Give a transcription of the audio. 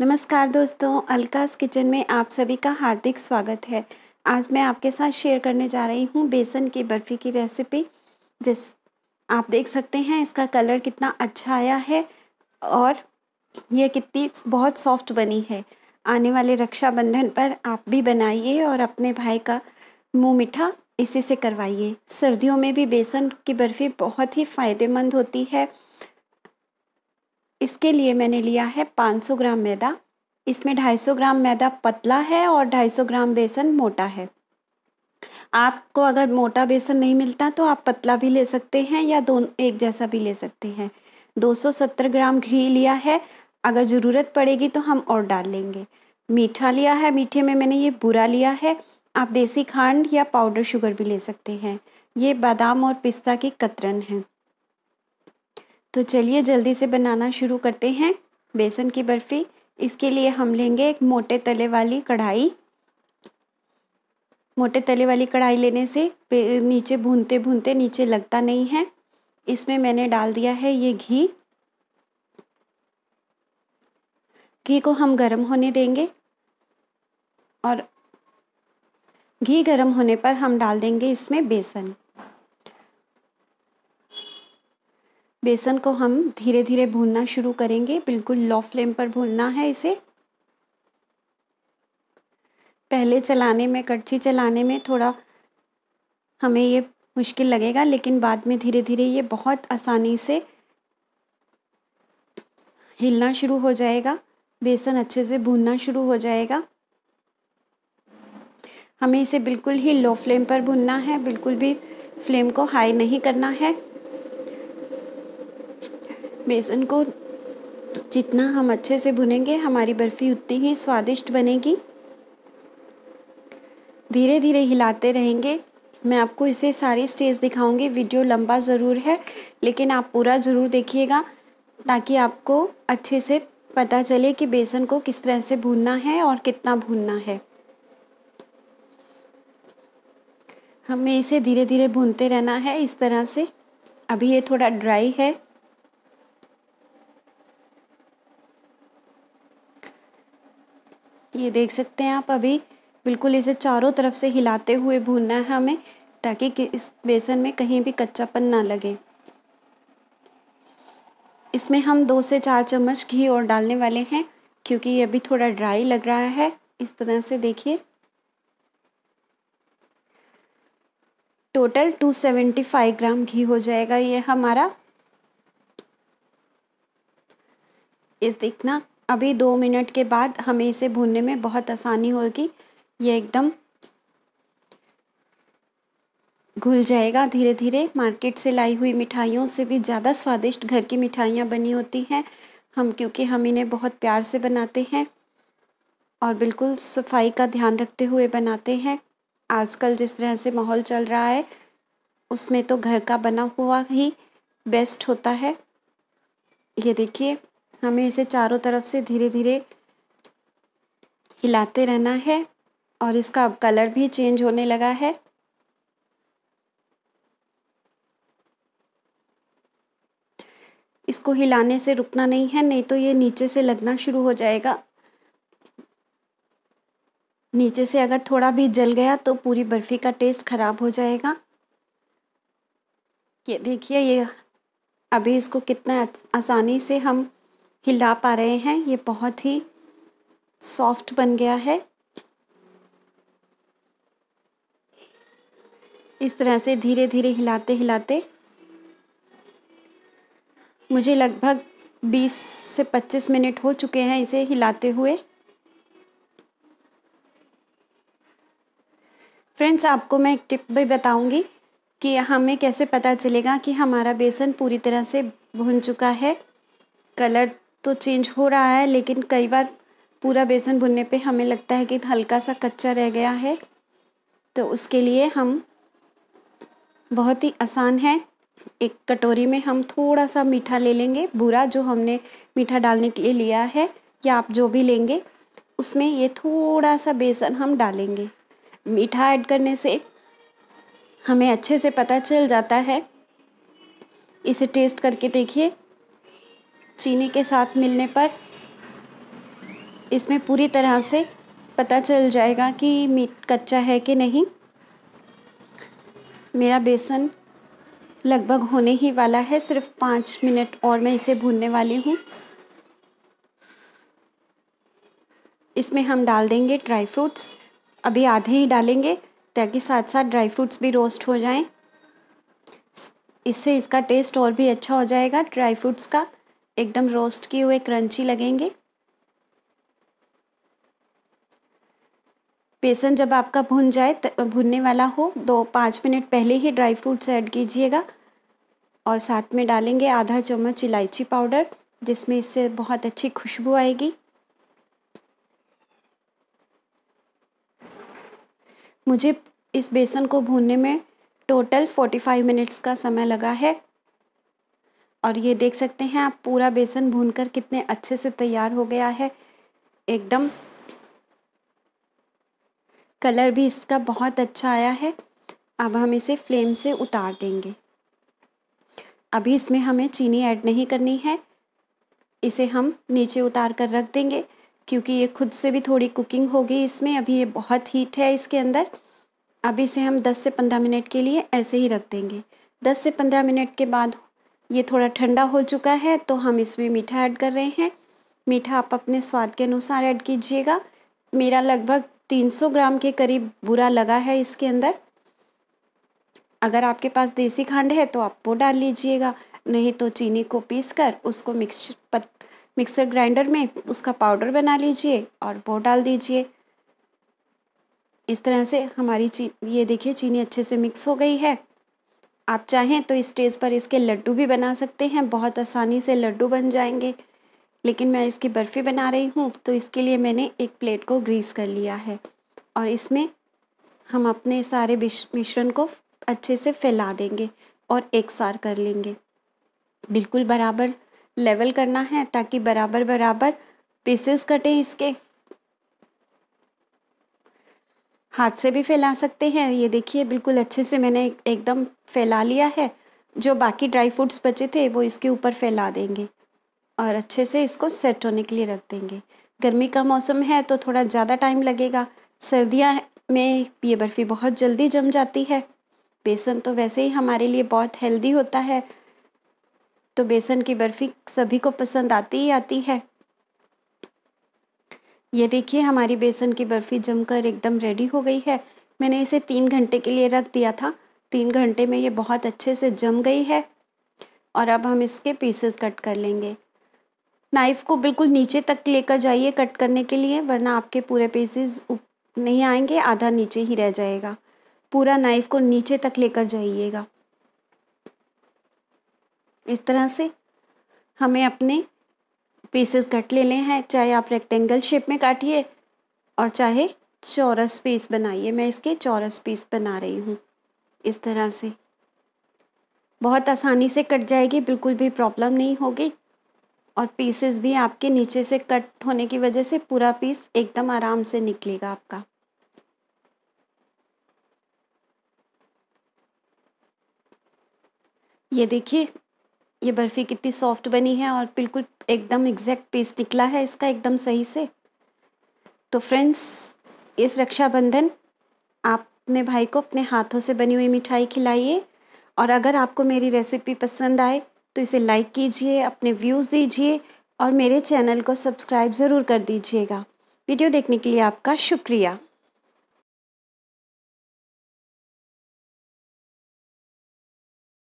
नमस्कार दोस्तों अलकास किचन में आप सभी का हार्दिक स्वागत है आज मैं आपके साथ शेयर करने जा रही हूँ बेसन की बर्फ़ी की रेसिपी जिस आप देख सकते हैं इसका कलर कितना अच्छा आया है और ये कितनी बहुत सॉफ्ट बनी है आने वाले रक्षाबंधन पर आप भी बनाइए और अपने भाई का मुँह मीठा इसी से करवाइए सर्दियों में भी बेसन की बर्फ़ी बहुत ही फ़ायदेमंद होती है इसके लिए मैंने लिया है 500 ग्राम मैदा इसमें 250 ग्राम मैदा पतला है और 250 ग्राम बेसन मोटा है आपको अगर मोटा बेसन नहीं मिलता तो आप पतला भी ले सकते हैं या दोनों एक जैसा भी ले सकते हैं 270 ग्राम घी लिया है अगर ज़रूरत पड़ेगी तो हम और डाल लेंगे मीठा लिया है मीठे में मैंने ये बुरा लिया है आप देसी खांड या पाउडर शुगर भी ले सकते हैं ये बादाम और पिस्ता की कतरन है तो चलिए जल्दी से बनाना शुरू करते हैं बेसन की बर्फ़ी इसके लिए हम लेंगे एक मोटे तले वाली कढ़ाई मोटे तले वाली कढ़ाई लेने से नीचे भूनते भूनते नीचे लगता नहीं है इसमें मैंने डाल दिया है ये घी घी को हम गर्म होने देंगे और घी गर्म होने पर हम डाल देंगे इसमें बेसन बेसन को हम धीरे धीरे भूनना शुरू करेंगे बिल्कुल लो फ्लेम पर भूनना है इसे पहले चलाने में कड़छी चलाने में थोड़ा हमें ये मुश्किल लगेगा लेकिन बाद में धीरे धीरे ये बहुत आसानी से हिलना शुरू हो जाएगा बेसन अच्छे से भूनना शुरू हो जाएगा हमें इसे बिल्कुल ही लो फ्लेम पर भूनना है बिल्कुल भी फ्लेम को हाई नहीं करना है बेसन को जितना हम अच्छे से भुनेंगे हमारी बर्फ़ी उतनी ही स्वादिष्ट बनेगी धीरे धीरे हिलाते रहेंगे मैं आपको इसे सारी स्टेज दिखाऊंगी वीडियो लंबा ज़रूर है लेकिन आप पूरा ज़रूर देखिएगा ताकि आपको अच्छे से पता चले कि बेसन को किस तरह से भूनना है और कितना भूनना है हमें इसे धीरे धीरे भूनते रहना है इस तरह से अभी ये थोड़ा ड्राई है ये देख सकते हैं आप अभी बिल्कुल इसे चारों तरफ से हिलाते हुए भूनना है हमें ताकि इस बेसन में कहीं भी कच्चापन ना लगे इसमें हम दो से चार चम्मच घी और डालने वाले हैं क्योंकि ये अभी थोड़ा ड्राई लग रहा है इस तरह से देखिए टोटल 275 ग्राम घी हो जाएगा ये हमारा इस देखना अभी दो मिनट के बाद हमें इसे भूनने में बहुत आसानी होगी ये एकदम घुल जाएगा धीरे धीरे मार्केट से लाई हुई मिठाइयों से भी ज़्यादा स्वादिष्ट घर की मिठाइयाँ बनी होती हैं हम क्योंकि हम इन्हें बहुत प्यार से बनाते हैं और बिल्कुल सफाई का ध्यान रखते हुए बनाते हैं आजकल जिस तरह से माहौल चल रहा है उसमें तो घर का बना हुआ ही बेस्ट होता है ये देखिए हमें इसे चारों तरफ से धीरे धीरे हिलाते रहना है और इसका अब कलर भी चेंज होने लगा है इसको हिलाने से रुकना नहीं है नहीं तो ये नीचे से लगना शुरू हो जाएगा नीचे से अगर थोड़ा भी जल गया तो पूरी बर्फ़ी का टेस्ट ख़राब हो जाएगा ये देखिए ये अभी इसको कितना आसानी से हम हिला पा रहे हैं ये बहुत ही सॉफ्ट बन गया है इस तरह से धीरे धीरे हिलाते हिलाते मुझे लगभग 20 से 25 मिनट हो चुके हैं इसे हिलाते हुए फ्रेंड्स आपको मैं एक टिप भी बताऊंगी कि हमें कैसे पता चलेगा कि हमारा बेसन पूरी तरह से भुन चुका है कलर तो चेंज हो रहा है लेकिन कई बार पूरा बेसन भुनने पे हमें लगता है कि हल्का सा कच्चा रह गया है तो उसके लिए हम बहुत ही आसान है एक कटोरी में हम थोड़ा सा मीठा ले लेंगे बुरा जो हमने मीठा डालने के लिए लिया है या आप जो भी लेंगे उसमें ये थोड़ा सा बेसन हम डालेंगे मीठा ऐड करने से हमें अच्छे से पता चल जाता है इसे टेस्ट करके देखिए चीनी के साथ मिलने पर इसमें पूरी तरह से पता चल जाएगा कि मीट कच्चा है कि नहीं मेरा बेसन लगभग होने ही वाला है सिर्फ पाँच मिनट और मैं इसे भूनने वाली हूँ इसमें हम डाल देंगे ड्राई फ्रूट्स अभी आधे ही डालेंगे ताकि साथ साथ ड्राई फ्रूट्स भी रोस्ट हो जाएं इससे इसका टेस्ट और भी अच्छा हो जाएगा ड्राई फ्रूट्स का एकदम रोस्ट किए हुए क्रंची लगेंगे बेसन जब आपका भुन जाए भुनने वाला हो दो पाँच मिनट पहले ही ड्राई फ्रूट्स ऐड कीजिएगा और साथ में डालेंगे आधा चम्मच इलायची पाउडर जिसमें इससे बहुत अच्छी खुशबू आएगी मुझे इस बेसन को भूनने में टोटल 45 मिनट्स का समय लगा है और ये देख सकते हैं आप पूरा बेसन भूनकर कितने अच्छे से तैयार हो गया है एकदम कलर भी इसका बहुत अच्छा आया है अब हम इसे फ्लेम से उतार देंगे अभी इसमें हमें चीनी ऐड नहीं करनी है इसे हम नीचे उतार कर रख देंगे क्योंकि ये खुद से भी थोड़ी कुकिंग होगी इसमें अभी ये बहुत हीट है इसके अंदर अब इसे हम 10 से 15 मिनट के लिए ऐसे ही रख देंगे 10 से 15 मिनट के बाद ये थोड़ा ठंडा हो चुका है तो हम इसमें मीठा ऐड कर रहे हैं मीठा आप अपने स्वाद के अनुसार ऐड कीजिएगा मेरा लगभग 300 ग्राम के करीब बुरा लगा है इसके अंदर अगर आपके पास देसी खांड है तो आप वो डाल लीजिएगा नहीं तो चीनी को पीस कर उसको मिक्स पत, मिक्सर ग्राइंडर में उसका पाउडर बना लीजिए और वो डाल दीजिए इस तरह से हमारी ची ये देखिए चीनी अच्छे से मिक्स हो गई है आप चाहें तो स्टेज पर इसके लड्डू भी बना सकते हैं बहुत आसानी से लड्डू बन जाएंगे लेकिन मैं इसकी बर्फ़ी बना रही हूँ तो इसके लिए मैंने एक प्लेट को ग्रीस कर लिया है और इसमें हम अपने सारे मिश्रण को अच्छे से फैला देंगे और एक सार कर लेंगे बिल्कुल बराबर लेवल करना है ताकि बराबर बराबर पीसेस कटें इसके हाथ से भी फैला सकते हैं ये देखिए बिल्कुल अच्छे से मैंने एकदम फैला लिया है जो बाकी ड्राई फ्रूट्स बचे थे वो इसके ऊपर फैला देंगे और अच्छे से इसको सेट होने के लिए रख देंगे गर्मी का मौसम है तो थोड़ा ज़्यादा टाइम लगेगा सर्दियाँ में ये बर्फ़ी बहुत जल्दी जम जाती है बेसन तो वैसे ही हमारे लिए बहुत हेल्दी होता है तो बेसन की बर्फ़ी सभी को पसंद आती ही आती है ये देखिए हमारी बेसन की बर्फ़ी जमकर एकदम रेडी हो गई है मैंने इसे तीन घंटे के लिए रख दिया था तीन घंटे में ये बहुत अच्छे से जम गई है और अब हम इसके पीसेस कट कर लेंगे नाइफ़ को बिल्कुल नीचे तक लेकर जाइए कट करने के लिए वरना आपके पूरे पीसेस नहीं आएंगे आधा नीचे ही रह जाएगा पूरा नाइफ़ को नीचे तक लेकर जाइएगा इस तरह से हमें अपने पीसेस कट लेने हैं चाहे आप रेक्टेंगल शेप में काटिए और चाहे चौरस पीस बनाइए मैं इसके चौरस पीस बना रही हूँ इस तरह से बहुत आसानी से कट जाएगी बिल्कुल भी प्रॉब्लम नहीं होगी और पीसेस भी आपके नीचे से कट होने की वजह से पूरा पीस एकदम आराम से निकलेगा आपका ये देखिए ये बर्फ़ी कितनी सॉफ्ट बनी है और बिल्कुल एकदम एग्जैक्ट पीस निकला है इसका एकदम सही से तो फ्रेंड्स इस रक्षाबंधन आप अपने भाई को अपने हाथों से बनी हुई मिठाई खिलाइए और अगर आपको मेरी रेसिपी पसंद आए तो इसे लाइक कीजिए अपने व्यूज़ दीजिए और मेरे चैनल को सब्सक्राइब ज़रूर कर दीजिएगा वीडियो देखने के लिए आपका शुक्रिया